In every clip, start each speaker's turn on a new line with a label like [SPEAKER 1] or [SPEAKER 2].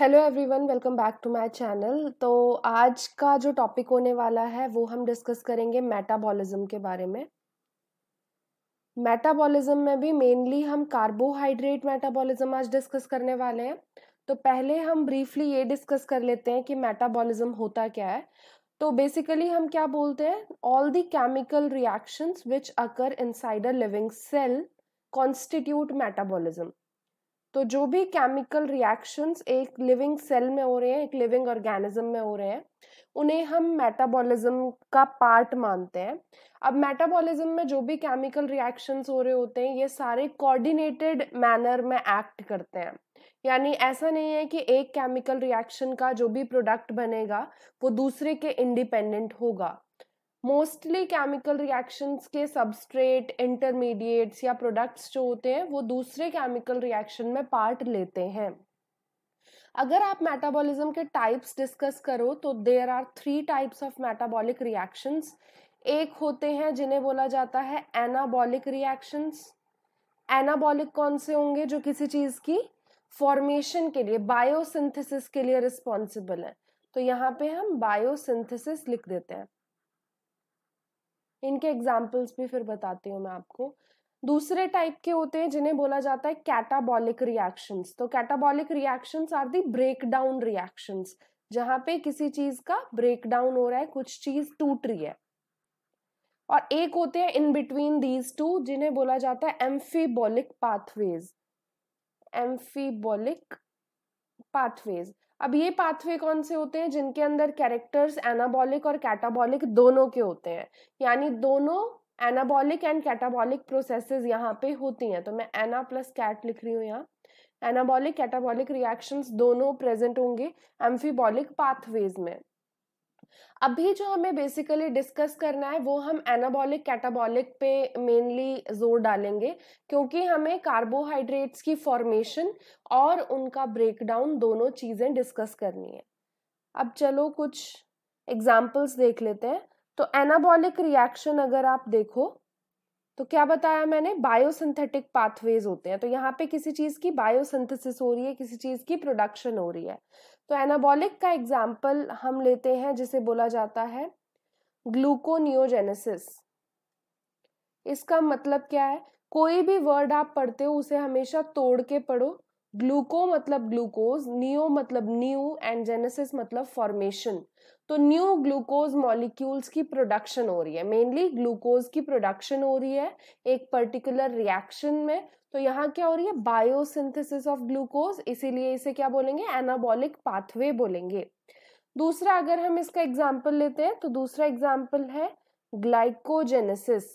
[SPEAKER 1] Hello everyone welcome back to my channel तो आज का जो टॉपिक होने वाला है वो हम डिस्कस करेंगे मेटाबॉलिज्म के बारे में मेटाबॉलिज्म में भी मेनली हम कार्बोहाइड्रेट मेटाबॉलिज्म आज डिस्कस करने वाले हैं तो पहले हम ब्रीफली ये डिस्कस कर लेते हैं कि मेटाबॉलिज्म होता क्या है तो बेसिकली हम क्या बोलते हैं all the chemical reactions which occur inside a living cell constitute metabolism तो जो भी केमिकल रिएक्शंस एक लिविंग सेल में हो रहे हैं एक लिविंग ऑर्गेनिज्म में हो रहे हैं उन्हें हम मेटाबॉलिज्म का पार्ट मानते हैं अब मेटाबॉलिज्म में जो भी केमिकल रिएक्शंस हो रहे होते हैं ये सारे कोऑर्डिनेटेड मैनर में एक्ट करते हैं यानी ऐसा नहीं है कि एक केमिकल रिएक्शन का जो भी प्रोडक्ट बनेगा वो दूसरे के इंडिपेंडेंट होगा मोस्टली केमिकल रिएक्शंस के सबस्ट्रेट इंटरमीडिएट्स या प्रोडक्ट्स जो होते हैं वो दूसरे केमिकल रिएक्शन में पार्ट लेते हैं अगर आप मेटाबॉलिज्म के टाइप्स डिस्कस करो तो there are three types of metabolic reactions एक होते हैं जिन्हें बोला जाता है एनाबॉलिक रिएक्शंस एनाबॉलिक कौन से होंगे जो किसी चीज़ की फॉर्मेशन के लिए बायोसिंथेसिस के लिए रिस्पॉन्सिबल है तो यहाँ पे हम बायोसिंथेसिस लिख देते हैं इनके एग्जाम्पल्स भी फिर बताती हूँ मैं आपको दूसरे टाइप के होते हैं जिन्हें बोला जाता है कैटाबॉलिक रिएक्शंस तो catabolic reactions are the breakdown reactions जहां पे किसी चीज का ब्रेकडाउन हो रहा है कुछ चीज टूट रही है और एक होते हैं इन बिटवीन दीज टू जिन्हें बोला जाता है एम्फीबॉलिक पाथवेज एम्फीबॉलिक पाथवेज अब ये पाथवे कौन से होते हैं जिनके अंदर कैरेक्टर्स एनाबॉलिक और कैटाबॉलिक दोनों के होते हैं यानी दोनों एनाबॉलिक एंड कैटाबॉलिक प्रोसेसेस यहाँ पे होती हैं तो मैं एना प्लस कैट लिख रही हूँ यहाँ एनाबॉलिक कैटाबॉलिक रिएक्शंस दोनों प्रेजेंट होंगे एम्फीबॉलिक पाथवेज में अभी जो हमें बेसिकली डिस्कस करना है वो हम एनाबॉलिक कैटाबॉलिक पे मेनली जोर डालेंगे क्योंकि हमें कार्बोहाइड्रेट्स की फॉर्मेशन और उनका ब्रेकडाउन दोनों चीज़ें डिस्कस करनी है अब चलो कुछ एग्जाम्पल्स देख लेते हैं तो एनाबॉलिक रिएक्शन अगर आप देखो तो क्या बताया मैंने बायोसिंथेटिक पाथवेज होते हैं तो यहाँ पे किसी चीज़ की बायोसिंथेसिस हो रही है किसी चीज़ की प्रोडक्शन हो रही है तो एनाबॉलिक का एग्जाम्पल हम लेते हैं जिसे बोला जाता है ग्लूकोनियोजेनेसिस इसका मतलब क्या है कोई भी वर्ड आप पढ़ते हो उसे हमेशा तोड़ के पढ़ो ग्लूको मतलब ग्लूकोज नियो मतलब न्यू एंड जेनेसिस मतलब फॉर्मेशन तो न्यू ग्लूकोज मॉलिक्यूल्स की प्रोडक्शन हो रही है मेनली ग्लूकोज की प्रोडक्शन हो रही है एक पर्टिकुलर रिएक्शन में तो यहाँ क्या हो रही है बायोसिंथेसिस ऑफ ग्लूकोज इसीलिए इसे क्या बोलेंगे एनाबॉलिक पाथवे बोलेंगे दूसरा अगर हम इसका एग्जाम्पल लेते हैं तो दूसरा एग्जाम्पल है ग्लाइकोजेनेसिस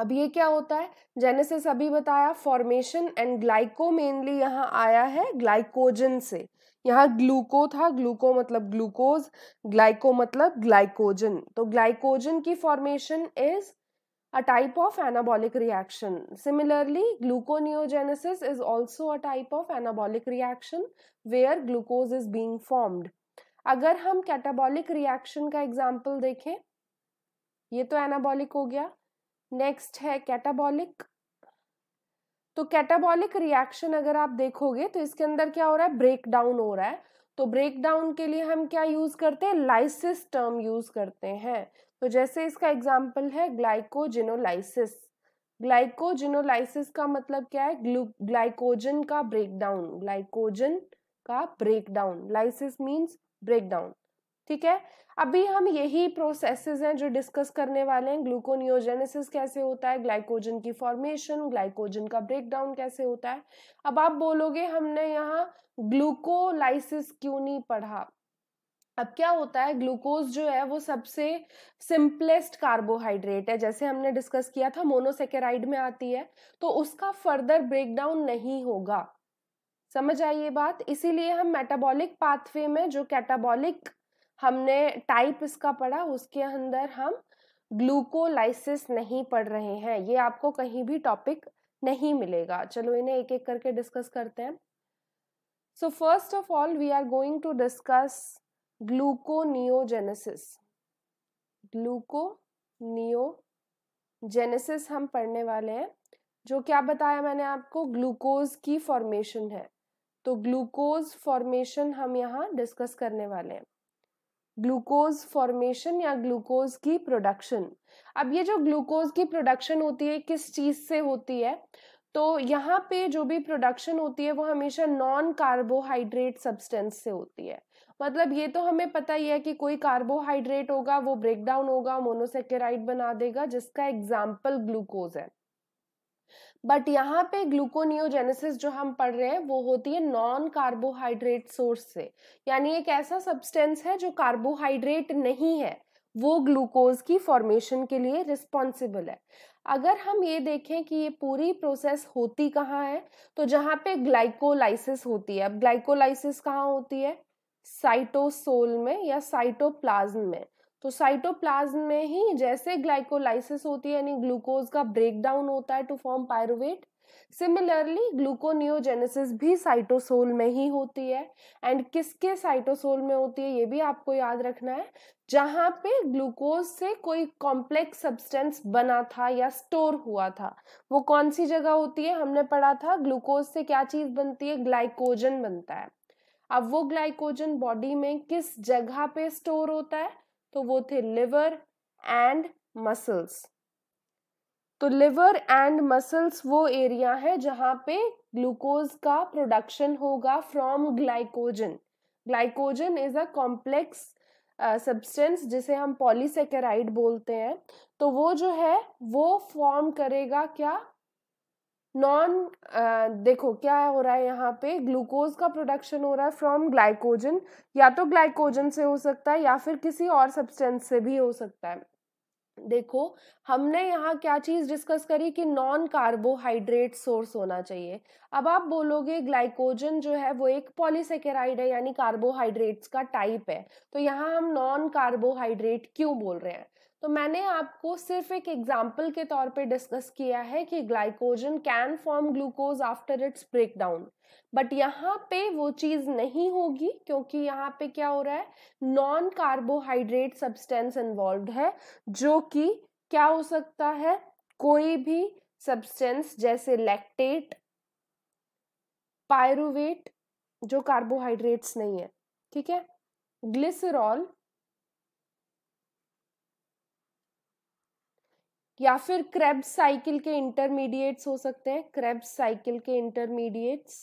[SPEAKER 1] अब ये क्या होता है जेनेसिस अभी बताया फॉर्मेशन एंड ग्लाइको मेनली यहाँ आया है ग्लाइकोजन से यहाँ ग्लूको था ग्लूको मतलब ग्लूकोज ग्लाइको मतलब ग्लाइकोजन तो ग्लाइकोजन की formation is a type of anabolic reaction. Similarly, gluconeogenesis is also a type of anabolic reaction where glucose is being formed. agar hum catabolic reaction ka example dekhe ye to anabolic ho gaya next hai catabolic तो catabolic reaction अगर आप देखोगे तो इसके अंदर क्या हो रहा है ब्रेक डाउन हो रहा है तो ब्रेक डाउन के लिए हम क्या यूज करते हैं लाइसिस टर्म यूज करते हैं तो जैसे इसका एग्जाम्पल है ग्लाइकोजिनोलाइसिस ग्लाइकोजिनोलाइसिस का मतलब क्या है ग्लाइकोजन का ब्रेकडाउन ग्लाइकोजन का ब्रेकडाउन लाइसिस मीन्स ब्रेकडाउन ठीक है अभी हम यही प्रोसेसेस हैं जो डिस्कस करने वाले हैं ग्लूकोनियोजेनेसिस कैसे होता है ग्लाइकोजन की फॉर्मेशन ग्लाइकोजन का ब्रेकडाउन कैसे होता है अब आप बोलोगे हमने यहाँ ग्लूकोलाइसिस क्यों नहीं पढ़ा अब क्या होता है ग्लूकोज जो है वो सबसे सिंपलेस्ट कार्बोहाइड्रेट है जैसे हमने डिस्कस किया था मोनोसेकेराइड में आती है तो उसका फर्दर ब्रेकडाउन नहीं होगा समझ आई ये बात इसीलिए हम मेटाबॉलिक पाथवे में जो कैटाबॉलिक हमने टाइप इसका पढ़ा उसके अंदर हम ग्लूकोलाइसिस नहीं पढ़ रहे हैं ये आपको कहीं भी टॉपिक नहीं मिलेगा चलो इन्हें एक एक करके डिस्कस करते हैं so first of all we are going to discuss gluconeogenesis gluconeogenesis हम पढ़ने वाले हैं जो क्या बताया मैंने आपको ग्लूकोज की फॉर्मेशन है तो ग्लूकोज फॉर्मेशन हम यहाँ डिस्कस करने वाले हैं ग्लूकोज फॉर्मेशन या ग्लूकोज की प्रोडक्शन अब ये जो ग्लूकोज की प्रोडक्शन होती है किस चीज़ से होती है तो यहाँ पे जो भी प्रोडक्शन होती है वो हमेशा नॉन कार्बोहाइड्रेट सब्सटेंस से होती है मतलब ये तो हमें पता ही है कि कोई कार्बोहाइड्रेट होगा वो ब्रेक डाउन होगा मोनोसेकेराइड बना देगा जिसका एग्जाम्पल ग्लूकोज है बट यहाँ पे ग्लूकोनियोजेनेसिस जो हम पढ़ रहे हैं वो होती है नॉन कार्बोहाइड्रेट सोर्स से यानी एक ऐसा सब्सटेंस है जो कार्बोहाइड्रेट नहीं है वो ग्लूकोज की फॉर्मेशन के लिए रिस्पॉन्सिबल है अगर हम ये देखें कि ये पूरी प्रोसेस होती कहाँ है तो जहाँ पे ग्लाइकोलाइसिस होती है अब ग्लाइकोलाइसिस कहाँ होती है साइटोसोल में या साइटोप्लाज्म में तो साइटोप्लाज्म में ही जैसे ग्लाइकोलाइसिस होती है यानी ग्लूकोज का ब्रेकडाउन होता है to form pyruvate similarly gluconeogenesis भी साइटोसोल में ही होती है एंड किसके साइटोसोल में होती है ये भी आपको याद रखना है जहाँ पे ग्लूकोज से कोई कॉम्प्लेक्स सब्सटेंस बना था या स्टोर हुआ था वो कौन सी जगह होती है हमने पढ़ा था ग्लूकोज से क्या चीज़ बनती है ग्लाइकोजन बनता है अब वो ग्लाइकोजन बॉडी में किस जगह पे स्टोर होता है तो वो थे लिवर एंड मसल्स तो लिवर एंड मसल्स वो एरिया है जहाँ पे ग्लूकोज का प्रोडक्शन होगा from glycogen glycogen is a complex substance जिसे हम पॉलीसेकेराइड बोलते हैं तो वो जो है वो फॉर्म करेगा क्या नॉन देखो क्या हो रहा है यहाँ पे ग्लूकोज का प्रोडक्शन हो रहा है फ्रॉम ग्लाइकोजन या तो ग्लाइकोजन से हो सकता है या फिर किसी और सब्सटेंस से भी हो सकता है देखो हमने यहाँ क्या चीज़ डिस्कस करी कि नॉन कार्बोहाइड्रेट सोर्स होना चाहिए अब आप बोलोगे ग्लाइकोजन जो है वो एक पॉलीसेकेराइड है यानी कार्बोहाइड्रेट्स का टाइप है तो यहाँ हम नॉन कार्बोहाइड्रेट क्यों बोल रहे हैं तो मैंने आपको सिर्फ एक एग्जाम्पल के तौर पे डिस्कस किया है कि glycogen can form glucose after its break down but यहाँ पे वो चीज़ नहीं होगी क्योंकि यहाँ पे क्या हो रहा है नॉन कार्बोहाइड्रेट सब्सटेंस इन्वॉल्व है जो कि क्या हो सकता है कोई भी सब्सटेंस जैसे लैक्टेट पायरुवेट जो कार्बोहाइड्रेट्स नहीं है ठीक है ग्लिसरॉल या फिर क्रेब्स साइकिल के इंटरमीडिएट्स हो सकते हैं क्रेब्स साइकिल के इंटरमीडिएट्स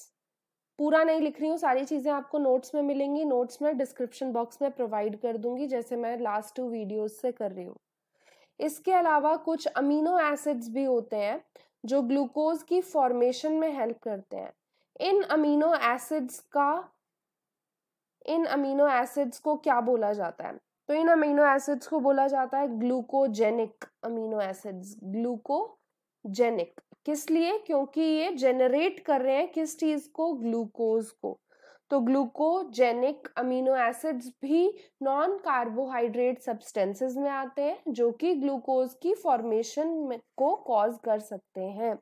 [SPEAKER 1] पूरा नहीं लिख रही हूँ सारी चीज़ें आपको नोट्स में मिलेंगी नोट्स में डिस्क्रिप्शन बॉक्स में प्रोवाइड कर दूंगी जैसे मैं लास्ट टू वीडियोज़ से कर रही हूँ इसके अलावा कुछ अमीनो एसिड्स भी होते हैं जो ग्लूकोज की फॉर्मेशन में हेल्प करते हैं इन अमीनो एसिड्स का इन अमीनो एसिड्स को क्या बोला जाता है तो इन अमीनो एसिड्स को बोला जाता है ग्लूकोजेनिक अमीनो एसिड्स ग्लूकोजेनिक किस लिए क्योंकि ये जेनरेट कर रहे हैं किस चीज को ग्लूकोज को तो ग्लूकोजेनिक अमीनो एसिड्स भी नॉन कार्बोहाइड्रेट सब्सटेंसेस में आते हैं जो कि ग्लूकोज की फॉर्मेशन को कॉज कर सकते हैं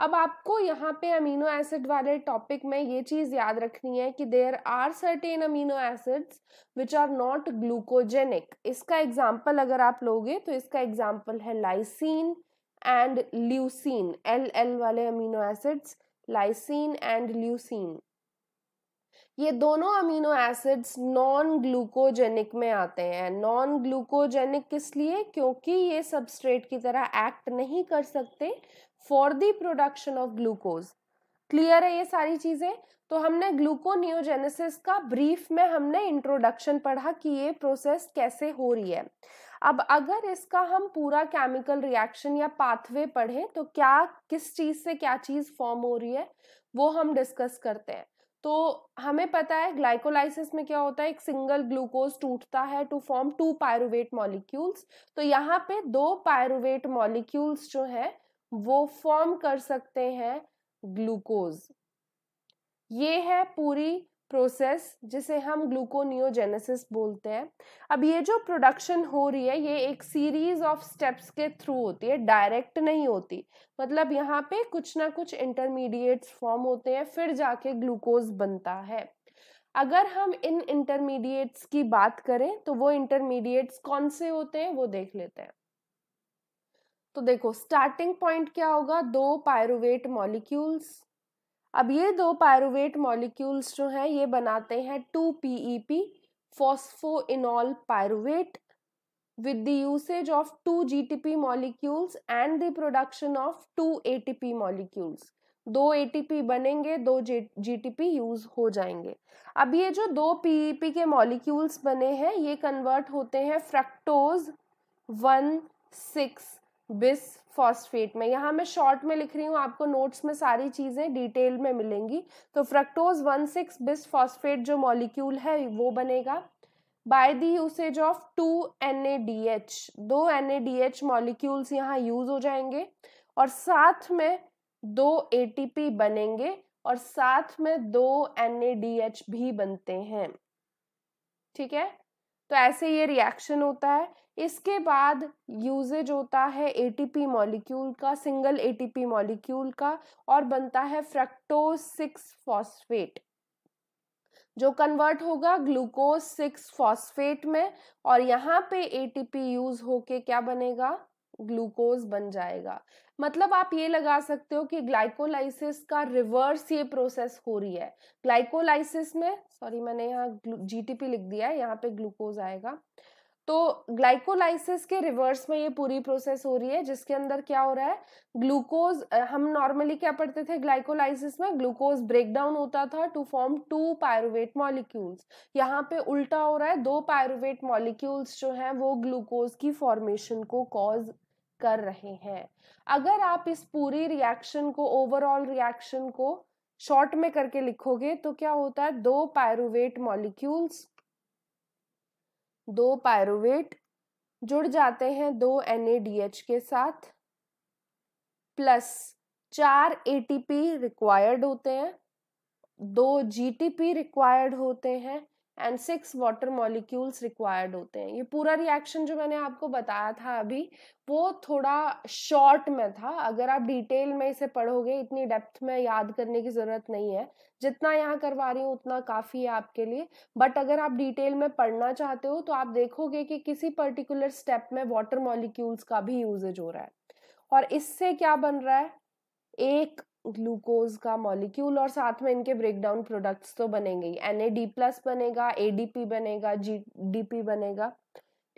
[SPEAKER 1] अब आपको यहाँ पे अमीनो एसिड वाले टॉपिक में ये चीज़ याद रखनी है कि there are certain amino acids which are not glucogenic इसका एग्जाम्पल अगर आप लोगे तो इसका एग्जाम्पल है lysine and leucine L L वाले amino acids lysine and leucine ये दोनों अमीनो एसिड्स नॉन ग्लूकोजेनिक में आते हैं नॉन ग्लूकोजेनिक किस लिए क्योंकि ये सबस्ट्रेट की तरह एक्ट नहीं कर सकते for the production of glucose clear है ये सारी चीजें तो हमने ग्लूकोनियोजेनेसिस का ब्रीफ में हमने इंट्रोडक्शन पढ़ा कि ये प्रोसेस कैसे हो रही है अब अगर इसका हम पूरा केमिकल रिएक्शन या पाथवे पढ़ें तो क्या किस चीज से क्या चीज फॉर्म हो रही है वो हम डिस्कस करते हैं तो हमें पता है ग्लाइकोलाइसिस में क्या होता है एक सिंगल ग्लूकोज टूटता है to form two pyruvate molecules तो यहाँ पे दो पायरुवेट मॉलिक्यूल्स जो हैं वो फॉर्म कर सकते हैं ग्लूकोज ये है पूरी प्रोसेस जिसे हम ग्लूकोनियोजेनेसिस बोलते हैं अब ये जो प्रोडक्शन हो रही है ये एक सीरीज ऑफ स्टेप्स के थ्रू होती है डायरेक्ट नहीं होती मतलब यहाँ पे कुछ ना कुछ इंटरमीडिएट्स फॉर्म होते हैं फिर जाके ग्लूकोज बनता है अगर हम इन इंटरमीडिएट्स की बात करें तो वो इंटरमीडिएट्स कौन से होते हैं वो देख लेते हैं तो देखो स्टार्टिंग पॉइंट क्या होगा दो पायरुवेट मॉलिक्यूल्स अब ये दो पायरुवेट मॉलिक्यूल्स जो हैं ये बनाते हैं two P E P enol pyruvate two G T P molecules and the production of two A T P molecules दो ए टी पी बनेंगे दो जी टी पी यूज हो जाएंगे अब ये जो दो पी ई पी के मॉलिक्यूल्स बने हैं ये कन्वर्ट होते हैं fructose one six bis phosphate में यहाँ मैं शॉर्ट में लिख रही हूँ आपको नोट्स में सारी चीज़ें डिटेल में मिलेंगी तो fructose one six bis phosphate जो मॉलिक्यूल है वो बनेगा by the usage of two N A D H दो N A D H molecules यहाँ यूज हो जाएंगे और साथ में दो ए टी पी बनेंगे और साथ में दो एन ए डी एच भी बनते हैं ठीक है तो ऐसे ये रिएक्शन होता है इसके बाद यूजेज होता है एटीपी मॉलिक्यूल का सिंगल एटीपी मॉलिक्यूल का और बनता है फ्रक्टोज सिक्स फॉस्फेट जो कन्वर्ट होगा ग्लूकोज सिक्स फॉस्फेट में और यहाँ पे एटीपी यूज होके क्या बनेगा ग्लूकोज बन जाएगा मतलब आप ये लगा सकते हो कि ग्लाइकोलाइसिस का रिवर्स ये प्रोसेस हो रही है ग्लाइकोलाइसिस में सॉरी मैंने यहाँ जीटीपी लिख दिया है यहाँ पे ग्लूकोज आएगा तो ग्लाइकोलाइसिस के रिवर्स में ये पूरी प्रोसेस हो रही है जिसके अंदर क्या हो रहा है ग्लूकोज हम नॉर्मली क्या पढ़ते थे ग्लाइकोलाइसिस में ग्लूकोज ब्रेकडाउन होता था to form two pyruvate molecules यहाँ पे उल्टा हो रहा है दो पायरुवेट मॉलिक्यूल्स जो हैं वो ग्लूकोज की फॉर्मेशन को कॉज कर रहे हैं अगर आप इस पूरी रिएक्शन को ओवरऑल रिएक्शन को शॉर्ट में करके लिखोगे तो क्या होता है दो पायरुवेट मॉलिक्यूल्स दो पायरोवेट जुड़ जाते हैं दो एन के साथ प्लस चार ए रिक्वायर्ड होते हैं दो जी रिक्वायर्ड होते हैं and six water molecules required होते हैं ये पूरा रिएक्शन जो मैंने आपको बताया था अभी वो थोड़ा शॉर्ट में था अगर आप डिटेल में इसे पढ़ोगे इतनी डेप्थ में याद करने की ज़रूरत नहीं है जितना यहाँ करवा रही हूँ उतना काफ़ी है आपके लिए बट अगर आप डिटेल में पढ़ना चाहते हो तो आप देखोगे कि किसी पर्टिकुलर स्टेप में वाटर मॉलिक्यूल्स का भी यूजेज हो रहा है और इससे क्या बन रहा है एक ग्लूकोज का मॉलिक्यूल और साथ में इनके ब्रेकडाउन प्रोडक्ट्स तो बनेंगे ही एन प्लस बनेगा ए डी पी बनेगा जी डी पी बनेगा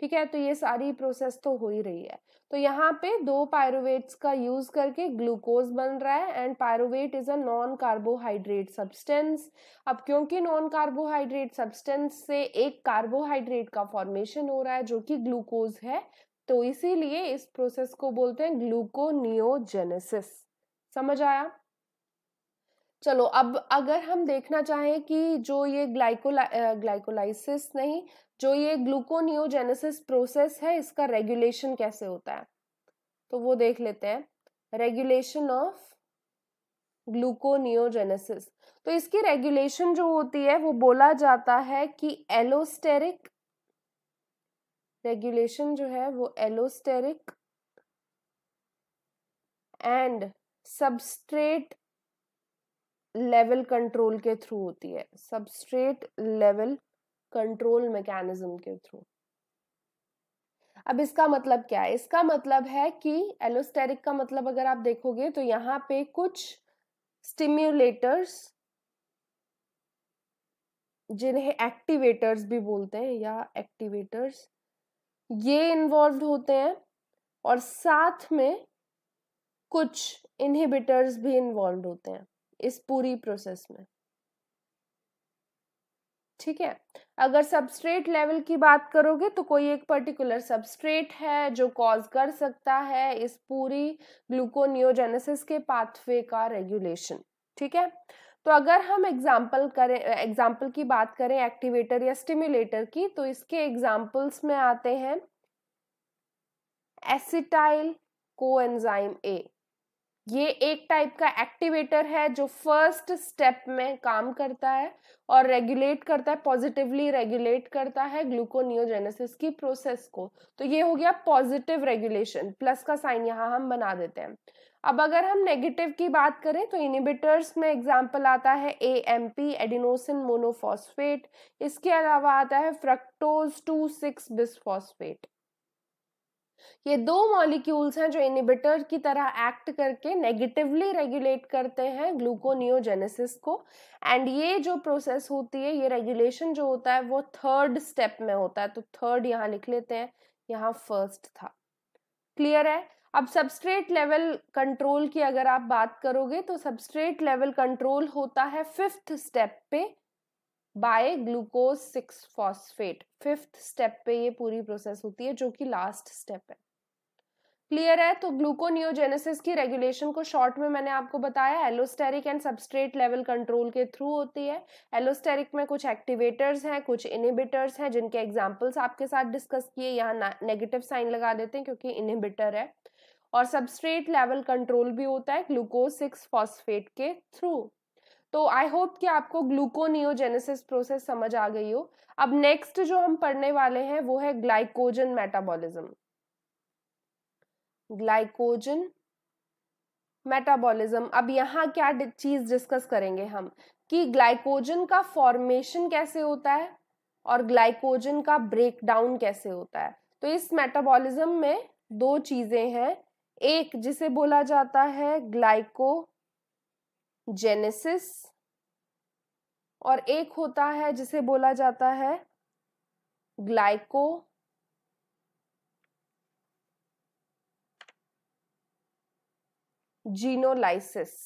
[SPEAKER 1] ठीक है तो ये सारी प्रोसेस तो हो ही रही है तो यहाँ पे दो पायरोवेट्स का यूज करके ग्लूकोज बन रहा है and pyruvate is a non carbohydrate substance अब क्योंकि नॉन कार्बोहाइड्रेट सब्सटेंस से एक कार्बोहाइड्रेट का फॉर्मेशन हो रहा है जो कि ग्लूकोज है तो इसीलिए इस प्रोसेस को बोलते हैं ग्लूकोनियोजेनेसिस समझ आया चलो अब अगर हम देखना चाहें कि जो ये ग्लाइकोला ग्लाइकोलाइसिस नहीं जो ये ग्लूकोनियोजेनेसिस प्रोसेस है इसका रेगुलेशन कैसे होता है तो वो देख लेते हैं रेगुलेशन ऑफ ग्लूकोनियोजेनेसिस तो इसकी रेगुलेशन जो होती है वो बोला जाता है कि एलोस्टेरिक रेगुलेशन जो है वो allosteric and substrate level control के थ्रू होती है सबस्ट्रेट लेवल कंट्रोल मैकेनिज्म के थ्रू अब इसका मतलब क्या है इसका मतलब है कि एलोस्टेरिक का मतलब अगर आप देखोगे तो यहाँ पे कुछ स्टिम्यूलेटर्स जिन्हें एक्टिवेटर्स भी बोलते हैं या एक्टिवेटर्स ये इन्वॉल्व होते हैं और साथ में कुछ इनहिबिटर्स भी इन्वॉल्व होते हैं इस पूरी प्रोसेस में ठीक है अगर सबस्ट्रेट लेवल की बात करोगे तो कोई एक पर्टिकुलर सबस्ट्रेट है जो कॉज कर सकता है इस पूरी ग्लूकोनियोजेनेसिस के पाथवे का रेगुलेशन ठीक है तो अगर हम एग्जाम्पल करें एग्जाम्पल की बात करें एक्टिवेटर या स्टिम्युलेटर की तो इसके एग्जाम्पल्स में आते हैं एसिटाइल कोएंजाइम ए ये एक टाइप का एक्टिवेटर है जो फर्स्ट स्टेप में काम करता है और रेगुलेट करता है पॉजिटिवली रेगुलेट करता है ग्लूकोनियोजेनेसिस की प्रोसेस को तो ये हो गया पॉजिटिव रेगुलेशन प्लस का साइन यहाँ हम बना देते हैं अब अगर हम नेगेटिव की बात करें तो इनिबिटर्स में एग्जाम्पल आता है A M P adenosine monophosphate इसके अलावा आता है फ्रक्टोज टू सिक्स बिस्फॉस्फेट ये दो मॉलिक्यूल्स हैं जो इनिबिटर की तरह एक्ट करके नेगेटिवली रेगुलेट करते हैं ग्लूकोनियोजेनेसिस को एंड ये जो प्रोसेस होती है ये रेगुलेशन जो होता है वो थर्ड स्टेप में होता है तो थर्ड यहाँ लिख लेते हैं यहाँ फर्स्ट था क्लियर है अब सबस्ट्रेट लेवल कंट्रोल की अगर आप बात करोगे तो सबस्ट्रेट लेवल कंट्रोल होता है फिफ्थ स्टेप पे by glucose six phosphate fifth step पे ये पूरी प्रोसेस होती है जो कि लास्ट स्टेप है क्लियर है तो ग्लूकोनियोजेनेसिस की रेगुलेशन को शॉर्ट में मैंने आपको बताया allosteric and substrate level control के थ्रू होती है एलोस्टेरिक में कुछ एक्टिवेटर्स हैं कुछ इनिबिटर्स हैं जिनके एग्जाम्पल्स आपके साथ डिस्कस किए यहाँ नेगेटिव साइन लगा देते हैं क्योंकि इनिबिटर है और सबस्ट्रेट लेवल कंट्रोल भी होता है ग्लूकोज सिक्स फॉस्फेट के थ्रू तो आई होप कि आपको ग्लूकोनियोजेनेसिस प्रोसेस समझ आ गई हो अब नेक्स्ट जो हम पढ़ने वाले हैं वो है ग्लाइकोजन मेटाबॉलिज्म ग्लाइकोजन मेटाबॉलिज्म अब यहाँ क्या चीज डिस्कस करेंगे हम कि ग्लाइकोजन का फॉर्मेशन कैसे होता है और ग्लाइकोजन का ब्रेकडाउन कैसे होता है तो इस मेटाबॉलिज्म में दो चीजें हैं एक जिसे बोला जाता है ग्लाइको जेनेसिस और एक होता है जिसे बोला जाता है ग्लाइको जीनोलाइसिस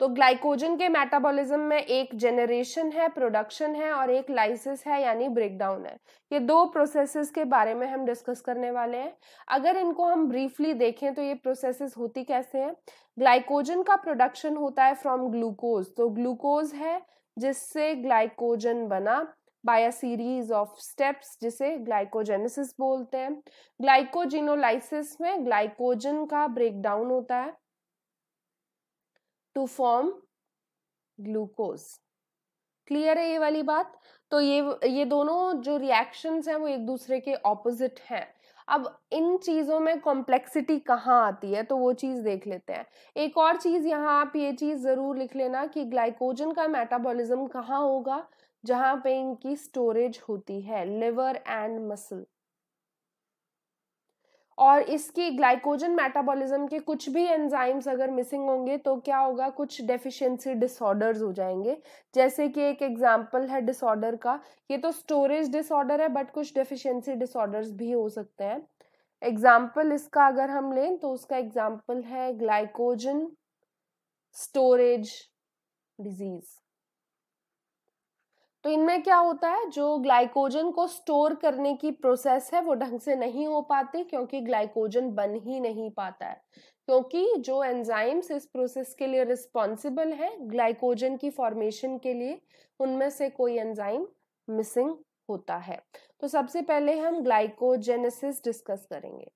[SPEAKER 1] तो ग्लाइकोजन के मेटाबॉलिज्म में एक जेनरेशन है प्रोडक्शन है और एक लाइसिस है यानी ब्रेकडाउन है ये दो प्रोसेसेस के बारे में हम डिस्कस करने वाले हैं अगर इनको हम ब्रीफली देखें तो ये प्रोसेसेस होती कैसे हैं ग्लाइकोजन का प्रोडक्शन होता है फ्रॉम ग्लूकोज तो ग्लूकोज है जिससे ग्लाइकोजन बना by a series of steps जिसे ग्लाइकोजेनेसिस बोलते हैं ग्लाइकोजिनोलाइसिस में ग्लाइकोजन का ब्रेकडाउन होता है टू फॉर्म ग्लूकोज क्लियर है ये वाली बात तो ये ये दोनों जो रिएक्शंस हैं वो एक दूसरे के ऑपोजिट हैं अब इन चीज़ों में कॉम्प्लेक्सिटी कहाँ आती है तो वो चीज़ देख लेते हैं एक और चीज़ यहाँ आप ये चीज़ ज़रूर लिख लेना कि ग्लाइकोजन का मेटाबॉलिज्म कहाँ होगा जहाँ पे इनकी स्टोरेज होती है लिवर एंड मसल और इसकी ग्लाइकोजन मेटाबॉलिज्म के कुछ भी एंजाइम्स अगर मिसिंग होंगे तो क्या होगा कुछ डेफिशिएंसी डिसऑर्डर्स हो जाएंगे जैसे कि एक एग्जांपल है डिसऑर्डर का ये तो स्टोरेज डिसऑर्डर है बट कुछ डेफिशिएंसी डिसऑर्डर्स भी हो सकते हैं एग्जाम्पल इसका अगर हम लें तो उसका एग्जाम्पल है ग्लाइकोजन स्टोरेज डिजीज़ तो इनमें क्या होता है जो ग्लाइकोजन को स्टोर करने की प्रोसेस है वो ढंग से नहीं हो पाती क्योंकि ग्लाइकोजन बन ही नहीं पाता है क्योंकि जो एंजाइम्स इस प्रोसेस के लिए रिस्पॉन्सिबल हैं ग्लाइकोजन की फॉर्मेशन के लिए उनमें से कोई एंजाइम मिसिंग होता है तो सबसे पहले हम ग्लाइकोजेनेसिस डिस्कस करेंगे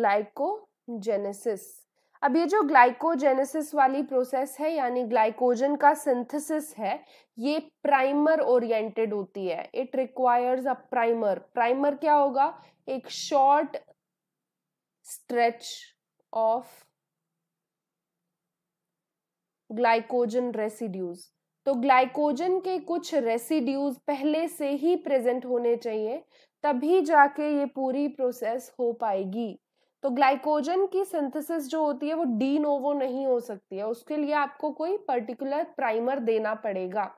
[SPEAKER 1] ग्लाइकोजेनेसिस अब ये जो ग्लाइकोजेनेसिस वाली प्रोसेस है यानी ग्लाइकोजन का सिंथेसिस है ये प्राइमर ओरिएंटेड होती है it requires a primer primer क्या होगा एक short stretch of glycogen residues तो ग्लाइकोजन के कुछ रेसिड्यूज पहले से ही प्रेजेंट होने चाहिए तभी जाके ये पूरी प्रोसेस हो पाएगी तो ग्लाइकोजन की सिंथेसिस जो होती है वो डी नोवो नहीं हो सकती है उसके लिए आपको कोई पर्टिकुलर प्राइमर देना पड़ेगा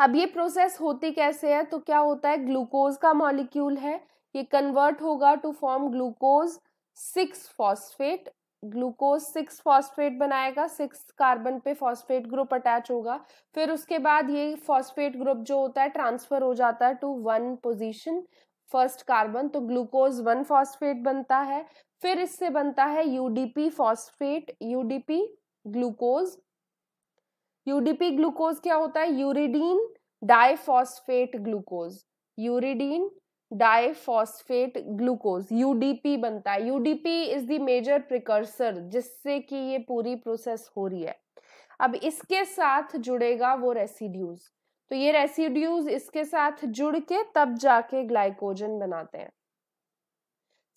[SPEAKER 1] अब ये प्रोसेस होती कैसे है तो क्या होता है ग्लूकोज का मॉलिक्यूल है ये कन्वर्ट होगा to form glucose six phosphate glucose six phosphate बनाएगा सिक्स कार्बन पे फॉस्फेट ग्रुप अटैच होगा फिर उसके बाद ये फॉस्फेट ग्रुप जो होता है ट्रांसफर हो जाता है to one position first carbon तो ग्लूकोज वन फॉस्फेट बनता है फिर इससे बनता है UDP phosphate UDP glucose UDP glucose क्या होता है uridine diphosphate glucose uridine diphosphate glucose UDP बनता है UDP is the major precursor जिससे कि ये पूरी प्रोसेस हो रही है अब इसके साथ जुड़ेगा वो रेसिड्यूज तो ये रेसिड्यूज इसके साथ जुड़ के तब जाके ग्लाइकोजन बनाते हैं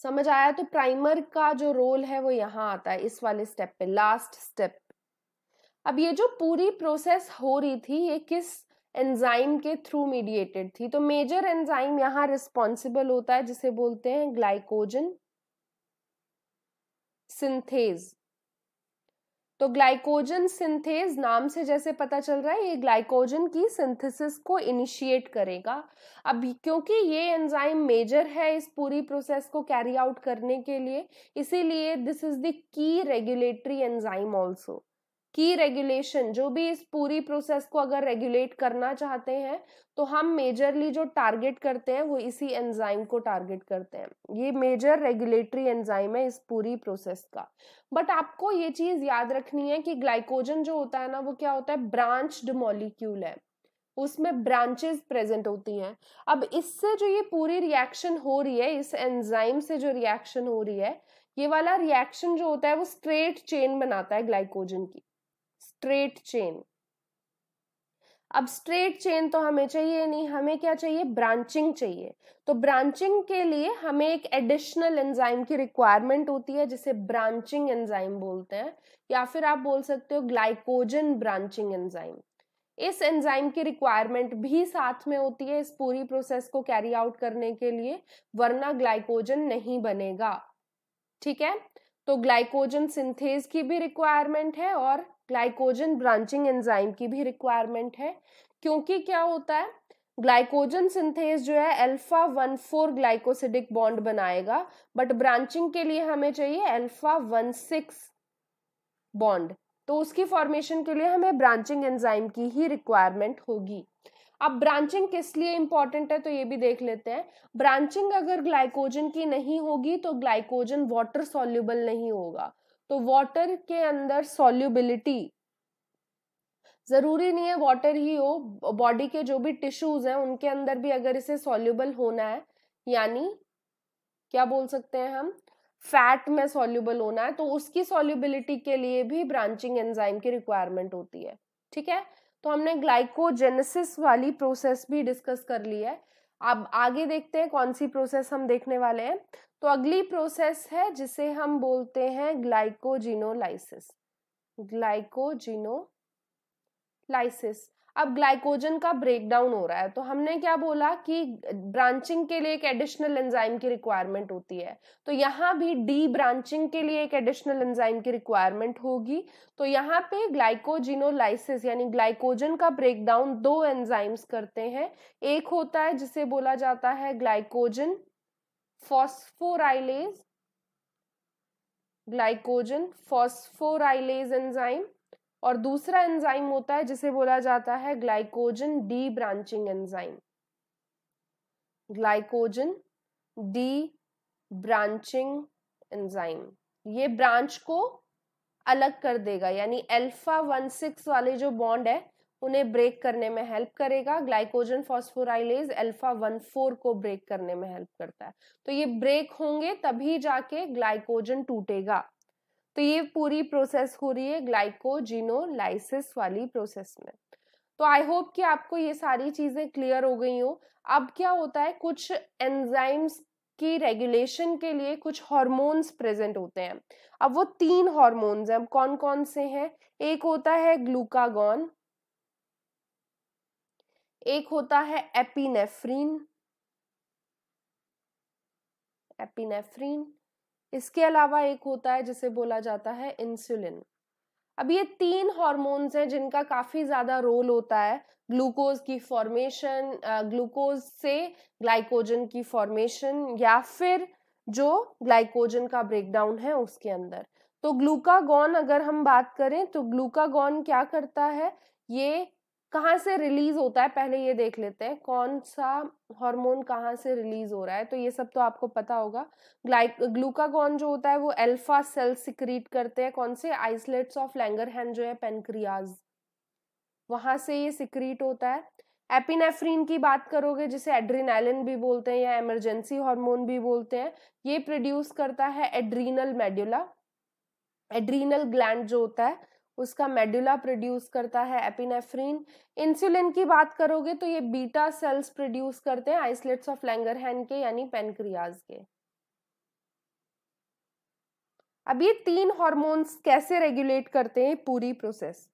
[SPEAKER 1] समझ आया तो प्राइमर का जो रोल है वो यहाँ आता है इस वाले स्टेप पे लास्ट स्टेप अब ये जो पूरी प्रोसेस हो रही थी ये किस एंजाइम के थ्रू मीडिएटेड थी तो मेजर एंजाइम यहाँ रिस्पॉन्सिबल होता है जिसे बोलते हैं ग्लाइकोजन सिंथेज तो ग्लाइकोजन सिंथेज नाम से जैसे पता चल रहा है ये ग्लाइकोजन की सिंथेसिस को इनिशिएट करेगा अब क्योंकि ये एंजाइम मेजर है इस पूरी प्रोसेस को कैरी आउट करने के लिए इसीलिए this is the key regulatory enzyme also key regulation जो भी इस पूरी प्रोसेस को अगर रेगुलेट करना चाहते हैं तो हम मेजरली जो टारगेट करते हैं वो इसी एंजाइम को टारगेट करते हैं ये मेजर रेगुलेटरी एंजाइम है इस पूरी प्रोसेस का बट आपको ये चीज़ याद रखनी है कि ग्लाइकोजन जो होता है ना वो क्या होता है ब्रांच मॉलिक्यूल है उसमें ब्रांचेस प्रेजेंट होती हैं अब इससे जो ये पूरी रिएक्शन हो रही है इस एंजाइम से जो रिएक्शन हो रही है ये वाला रिएक्शन जो होता है वो स्ट्रेट चेन बनाता है ग्लाइकोजन की स्ट्रेट चेन अब स्ट्रेट चेन तो हमें चाहिए नहीं हमें क्या चाहिए ब्रांचिंग चाहिए तो ब्रांचिंग के लिए हमें एक एडिशनल एंजाइम की रिक्वायरमेंट होती है जिसे ब्रांचिंग एंजाइम बोलते हैं या फिर आप बोल सकते हो ग्लाइकोजन ब्रांचिंग एंजाइम इस एंजाइम की रिक्वायरमेंट भी साथ में होती है इस पूरी प्रोसेस को कैरी आउट करने के लिए वरना ग्लाइकोजन नहीं बनेगा ठीक है तो ग्लाइकोजन सिंथेज की भी रिक्वायरमेंट है और ग्लाइकोजन ब्रांचिंग एंजाइम की भी रिक्वायरमेंट है क्योंकि क्या होता है ग्लाइकोजन सिंथेस जो है alpha one four glycosidic bond बनाएगा बट ब्रांचिंग के लिए हमें चाहिए अल्फा वन सिक्स बॉन्ड तो उसकी फॉर्मेशन के लिए हमें ब्रांचिंग एंजाइम की ही रिक्वायरमेंट होगी अब ब्रांचिंग किस लिए इंपॉर्टेंट है तो ये भी देख लेते हैं ब्रांचिंग अगर ग्लाइकोजन की नहीं होगी तो ग्लाइकोजन वाटर सॉल्यूबल नहीं होगा तो वाटर के अंदर सॉल्युबिलिटी जरूरी नहीं है वाटर ही हो बॉडी के जो भी टिश्यूज हैं उनके अंदर भी अगर इसे सोल्यूबल होना है यानी क्या बोल सकते हैं हम फैट में सोल्यूबल होना है तो उसकी सोल्यूबिलिटी के लिए भी ब्रांचिंग एंजाइम की रिक्वायरमेंट होती है ठीक है तो हमने ग्लाइकोजेनेसिस वाली प्रोसेस भी डिस्कस कर ली है अब आगे देखते हैं कौन सी प्रोसेस हम देखने वाले हैं तो अगली प्रोसेस है जिसे हम बोलते हैं ग्लाइकोजिनोलाइसिस ग्लाइकोजिनोलाइसिस अब ग्लाइकोजन का ब्रेकडाउन हो रहा है तो हमने क्या बोला कि ब्रांचिंग के लिए एक एडिशनल एंजाइम की रिक्वायरमेंट होती है तो यहाँ भी डी ब्रांचिंग के लिए एक एडिशनल एंजाइम की रिक्वायरमेंट होगी तो यहाँ पे ग्लाइकोजिनोलाइसिस यानी ग्लाइकोजन का ब्रेकडाउन दो एंजाइम्स करते हैं एक होता है जिसे बोला जाता है glycogen phosphorylase glycogen phosphorylase enzyme और दूसरा एंजाइम होता है जिसे बोला जाता है glycogen debranching enzyme glycogen debranching enzyme ये ब्रांच को अलग कर देगा यानी अल्फा वन सिक्स वाले जो बॉन्ड है उन्हें ब्रेक करने में हेल्प करेगा glycogen phosphorylase alpha one four को ब्रेक करने में हेल्प करता है तो ये ब्रेक होंगे तभी जाके ग्लाइकोजन टूटेगा तो ये पूरी प्रोसेस हो रही है ग्लाइकोजिनोलाइसिस वाली प्रोसेस में तो आई होप कि आपको ये सारी चीज़ें क्लियर हो गई हो अब क्या होता है कुछ एंजाइम्स की रेगुलेशन के लिए कुछ हॉर्मोन्स प्रेजेंट होते हैं अब वो तीन हॉर्मोन्स हैं कौन कौन से हैं एक होता है ग्लूकागॉन एक होता है एपीनेफ्रीन एपिनेफ्रीन इसके अलावा एक होता है जिसे बोला जाता है इंसुलिन अब ये तीन हॉर्मोन्स हैं जिनका काफ़ी ज़्यादा रोल होता है ग्लूकोज की फॉर्मेशन ग्लूकोज से ग्लाइकोजन की फॉर्मेशन या फिर जो ग्लाइकोजन का ब्रेकडाउन है उसके अंदर तो ग्लूकागॉन अगर हम बात करें तो ग्लूकागॉन क्या करता है ये कहाँ से रिलीज होता है पहले ये देख लेते हैं कौन सा हार्मोन कहाँ से रिलीज हो रहा है तो ये सब तो आपको पता होगा ग्लाइक ग्लूकागॉन जो होता है वो अल्फा सेल सिक्रीट करते हैं कौन से आइसलेट्स ऑफ लैंगर हैंड जो है पेनक्रियाज वहां से ये सिक्रीट होता है एपिनेफ्रीन की बात करोगे जिसे एड्रीनैलिन भी बोलते हैं या इमरजेंसी हॉर्मोन भी बोलते हैं ये प्रोड्यूस करता है एड्रीनल मेड्यूला एड्रीनल ग्लैंड जो होता है उसका मेडुला प्रोड्यूस करता है एपिनेफ्रीन इंसुलिन की बात करोगे तो ये बीटा सेल्स प्रोड्यूस करते हैं आइसलेट्स ऑफ लैंगरहैन के यानी पेनक्रियाज के अब ये तीन हॉर्मोन्स कैसे रेगुलेट करते हैं पूरी प्रोसेस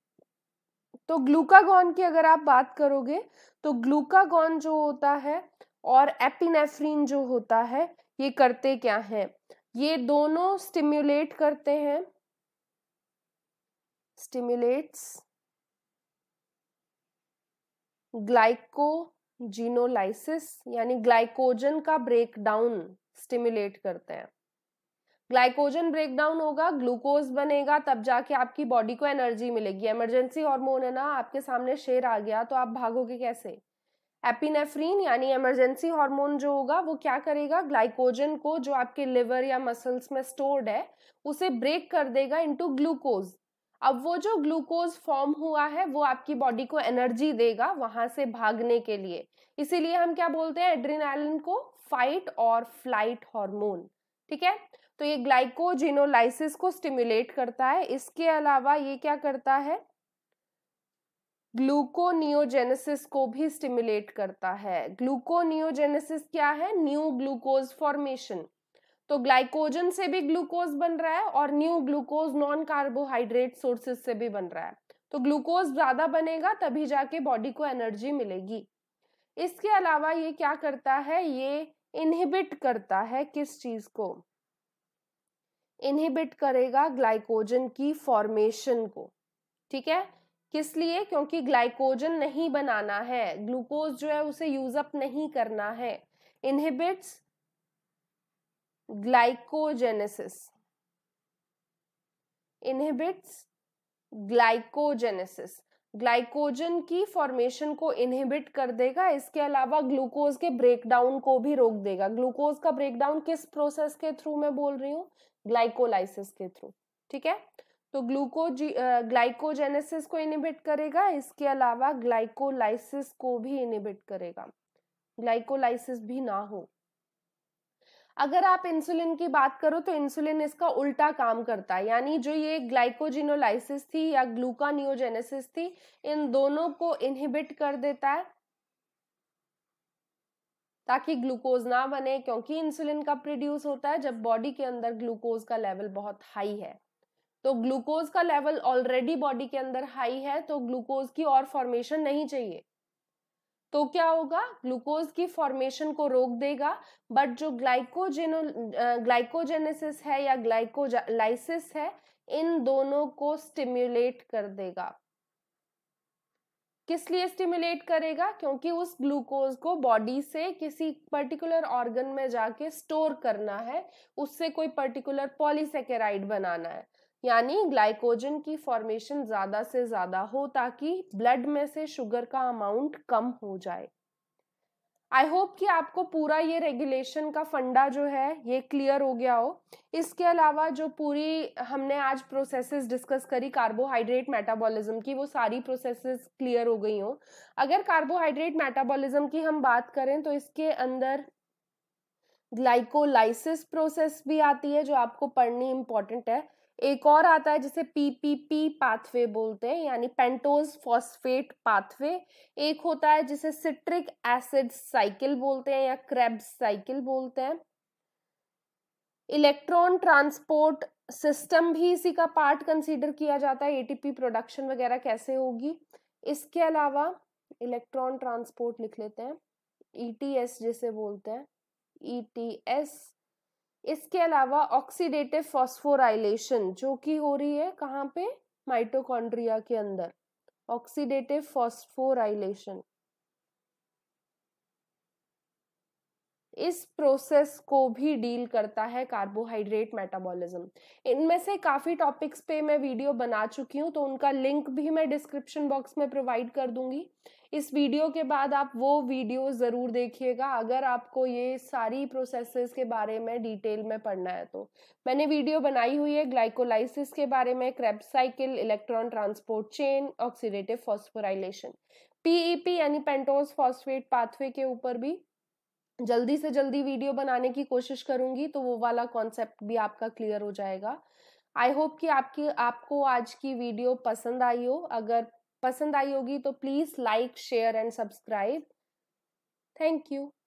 [SPEAKER 1] तो ग्लूकागॉन की अगर आप बात करोगे तो ग्लूकागॉन जो होता है और एपिनेफ्रीन जो होता है ये करते क्या हैं ये दोनों स्टिम्युलेट करते हैं stimulates ग्लाइकोजिनोलाइसिस यानी ग्लाइकोजन का ब्रेकडाउन स्टिम्युलेट करते हैं ग्लाइकोजन ब्रेकडाउन होगा ग्लूकोज बनेगा तब जाके आपकी बॉडी को एनर्जी मिलेगी इमरजेंसी हार्मोन है ना आपके सामने शेर आ गया तो आप भागोगे कैसे एपिनेफ्रीन यानी इमरजेंसी हार्मोन जो होगा वो क्या करेगा ग्लाइकोजन को जो आपके लिवर या मसल्स में स्टोर्ड है उसे ब्रेक कर देगा इनटू ग्लूकोज अब वो जो ग्लूकोज फॉर्म हुआ है वो आपकी बॉडी को एनर्जी देगा वहां से भागने के लिए इसीलिए हम क्या बोलते हैं एड्रीनालिन को फाइट और फ्लाइट हार्मोन ठीक है तो ये ग्लाइकोजिनोलाइसिस को स्टिम्युलेट करता है इसके अलावा ये क्या करता है ग्लूकोनियोजेनेसिस को भी स्टिम्युलेट करता है ग्लूकोनियोजेनेसिस क्या है न्यू ग्लूकोज फॉर्मेशन तो ग्लाइकोजन से भी ग्लूकोज बन रहा है और new glucose non carbohydrate sources से भी बन रहा है तो ग्लूकोज ज्यादा बनेगा तभी जाके बॉडी को एनर्जी मिलेगी इसके अलावा ये क्या करता है ये इनहिबिट करता है किस चीज को इनहिबिट करेगा ग्लाइकोजन की फॉर्मेशन को ठीक है किस लिए क्योंकि ग्लाइकोजन नहीं बनाना है ग्लूकोज जो है उसे यूज अप नहीं करना है inhibits glycogenesis inhibits glycogenesis glycogen की फॉर्मेशन को इनहिबिट कर देगा इसके अलावा ग्लूकोज के ब्रेकडाउन को भी रोक देगा ग्लूकोज का ब्रेकडाउन किस प्रोसेस के थ्रू मैं बोल रही हूँ ग्लाइकोलाइसिस के थ्रू ठीक है तो ग्लूकोज ग्लाइकोजेनेसिस को इनहिबिट करेगा इसके अलावा ग्लाइकोलाइसिस को भी इनिबिट करेगा ग्लाइकोलाइसिस भी ना हो अगर आप इंसुलिन की बात करो तो इंसुलिन इसका उल्टा काम करता है यानी जो ये ग्लाइकोजिनोलाइसिस थी या ग्लूकानियोजेनेसिस थी इन दोनों को इनहिबिट कर देता है ताकि ग्लूकोज ना बने क्योंकि इंसुलिन का प्रोड्यूस होता है जब बॉडी के अंदर ग्लूकोज का लेवल बहुत हाई है तो ग्लूकोज का लेवल ऑलरेडी बॉडी के अंदर हाई है तो ग्लूकोज की और फॉर्मेशन नहीं चाहिए तो क्या होगा ग्लूकोज की फॉर्मेशन को रोक देगा बट जो ग्लाइकोजेनो ग्लाइकोजेनेसिस है या ग्लाइकोलाइसिस है इन दोनों को स्टिम्युलेट कर देगा किस लिए स्टिम्युलेट करेगा क्योंकि उस ग्लूकोज को बॉडी से किसी पर्टिकुलर ऑर्गन में जाके स्टोर करना है उससे कोई पर्टिकुलर पॉलीसेकेराइड बनाना है यानी ग्लाइकोजन की फॉर्मेशन ज़्यादा से ज़्यादा हो ताकि ब्लड में से शुगर का अमाउंट कम हो जाए आई होप कि आपको पूरा ये रेगुलेशन का फंडा जो है ये क्लियर हो गया हो इसके अलावा जो पूरी हमने आज प्रोसेसेस डिस्कस करी कार्बोहाइड्रेट मेटाबॉलिज्म की वो सारी प्रोसेसेस क्लियर हो गई हो अगर कार्बोहाइड्रेट मेटाबॉलिज्म की हम बात करें तो इसके अंदर ग्लाइकोलाइसिस प्रोसेस भी आती है जो आपको पढ़नी इम्पॉर्टेंट है एक और आता है जिसे पीपीपी पाथवे बोलते हैं यानी पेंटोज फॉस्फेट पाथवे एक होता है जिसे सिट्रिक एसिड साइकिल बोलते हैं या क्रेब्स साइकिल बोलते हैं इलेक्ट्रॉन ट्रांसपोर्ट सिस्टम भी इसी का पार्ट कंसीडर किया जाता है एटीपी प्रोडक्शन वगैरह कैसे होगी इसके अलावा इलेक्ट्रॉन ट्रांसपोर्ट लिख लेते हैं ईटीएस e जिसे बोलते हैं ईटीएस e इसके अलावा ऑक्सीडेटिव फॉस्फोराइलेशन जो कि हो रही है कहाँ पे माइटोकॉन्ड्रिया के अंदर ऑक्सीडेटिव फॉस्फोराइलेशन इस प्रोसेस को भी डील करता है कार्बोहाइड्रेट मेटाबॉलिज्म इनमें से काफ़ी टॉपिक्स पे मैं वीडियो बना चुकी हूँ तो उनका लिंक भी मैं डिस्क्रिप्शन बॉक्स में प्रोवाइड कर दूंगी इस वीडियो के बाद आप वो वीडियो ज़रूर देखिएगा अगर आपको ये सारी प्रोसेसेस के बारे में डिटेल में पढ़ना है तो मैंने वीडियो बनाई हुई है ग्लाइकोलाइसिस के बारे में Krebs cycle electron transport chain oxidative phosphorylation PEP यानी पेंटोस फॉस्फेट पाथवे के ऊपर भी जल्दी से जल्दी वीडियो बनाने की कोशिश करूंगी तो वो वाला कॉन्सेप्ट भी आपका क्लियर हो जाएगा आई होप कि आपकी आपको आज की वीडियो पसंद आई हो अगर पसंद आई होगी तो please like share and subscribe thank you